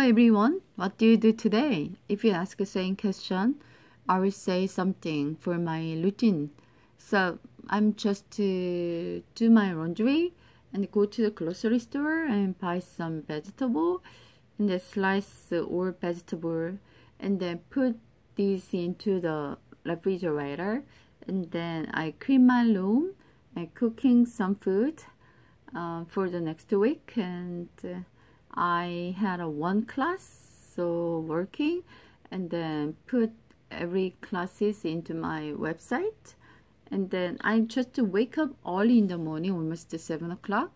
Hi everyone, what do you do today? If you ask the same question, I will say something for my routine. So I'm just to do my laundry and go to the grocery store and buy some vegetable and then slice all vegetable and then put this into the refrigerator and then I clean my room and cooking some food uh, for the next week and uh, I had a one class so working and then put every classes into my website and then I just wake up early in the morning almost seven o'clock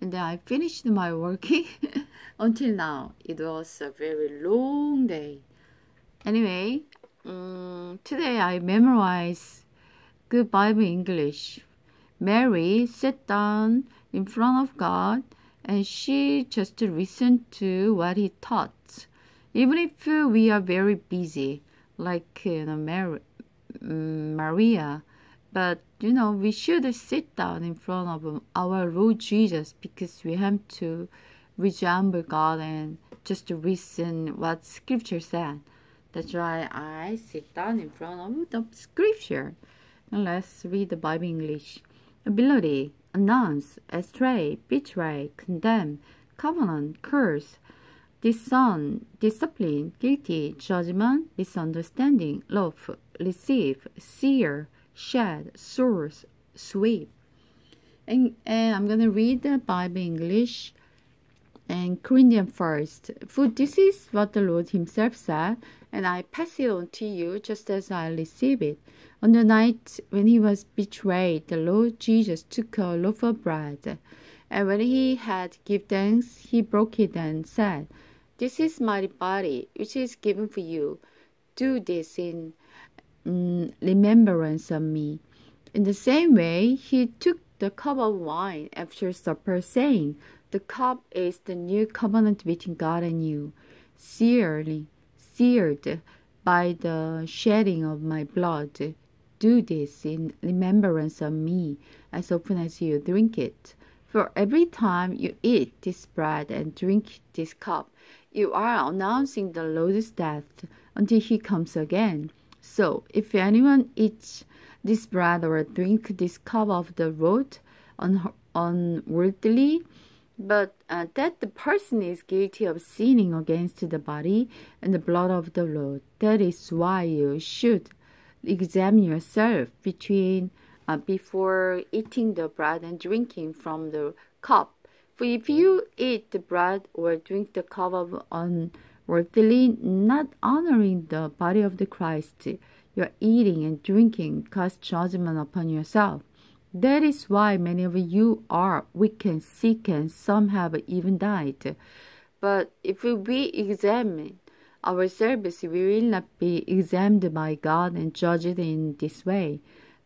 and then I finished my working until now it was a very long day anyway um, today I memorize good Bible English Mary sat down in front of God and she just listened to what he taught. Even if we are very busy, like you know, Mar mm, Maria, but you know, we should sit down in front of our Lord Jesus because we have to resemble God and just listen what Scripture said. That's why I sit down in front of the Scripture. And let's read the Bible English. Ability announce, estray, betray, condemn, covenant, curse, disown, discipline, guilty, judgment, misunderstanding, love, receive, sear, shed, source, sweep. And, and I'm going to read the Bible English and Corinthians first. For this is what the Lord Himself said, and I pass it on to you just as I receive it. On the night when He was betrayed, the Lord Jesus took a loaf of bread, and when He had given thanks, He broke it and said, This is my body, which is given for you. Do this in mm, remembrance of me. In the same way, He took the cup of wine after supper, saying, the cup is the new covenant between God and you, seared, seared by the shedding of my blood. Do this in remembrance of me as often as you drink it. For every time you eat this bread and drink this cup, you are announcing the Lord's death until he comes again. So, if anyone eats this bread or drink this cup of the Lord unworthily, but uh, that the person is guilty of sinning against the body and the blood of the Lord. That is why you should examine yourself between uh, before eating the bread and drinking from the cup. For if you eat the bread or drink the cup of unworthily, not honoring the body of the Christ, you are eating and drinking cast judgment upon yourself. That is why many of you are weak and sick, and some have even died. But if we examine ourselves, we will not be examined by God and judged in this way.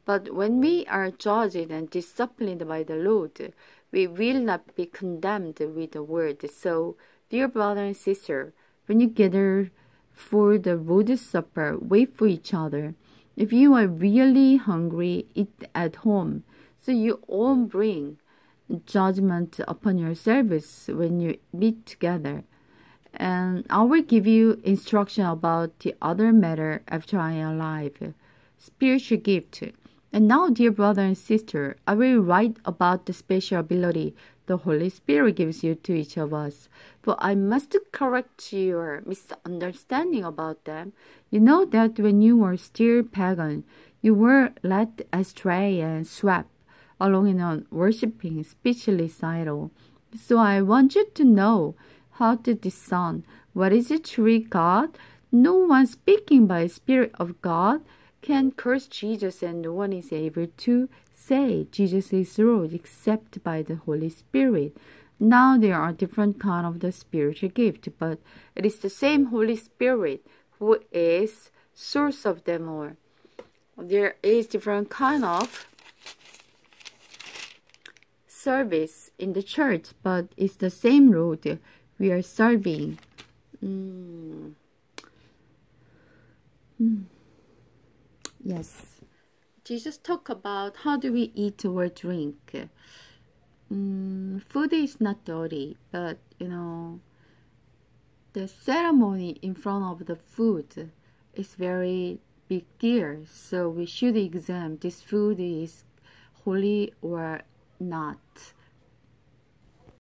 But when we are judged and disciplined by the Lord, we will not be condemned with the word. So, dear brother and sister, when you gather for the Lord's Supper, wait for each other. If you are really hungry, eat at home. So you all bring judgment upon your service when you meet together. And I will give you instruction about the other matter after I am alive, spiritual gift. And now, dear brother and sister, I will write about the special ability the Holy Spirit gives you to each of us. But I must correct your misunderstanding about them. You know that when you were still pagan, you were led astray and swept along in a worshipping speechless idol. So I want you to know how to discern what is a true God. No one speaking by Spirit of God can curse Jesus, and no one is able to say Jesus is Lord except by the Holy Spirit. Now there are different kind of the spiritual gift, but it is the same Holy Spirit who is source of them all. There is different kind of service in the church, but it's the same Lord we are serving. Mm. Mm. Yes. Jesus talked about how do we eat or drink. Mm, food is not dirty, but you know, the ceremony in front of the food is very big deal. So we should examine this food is holy or not.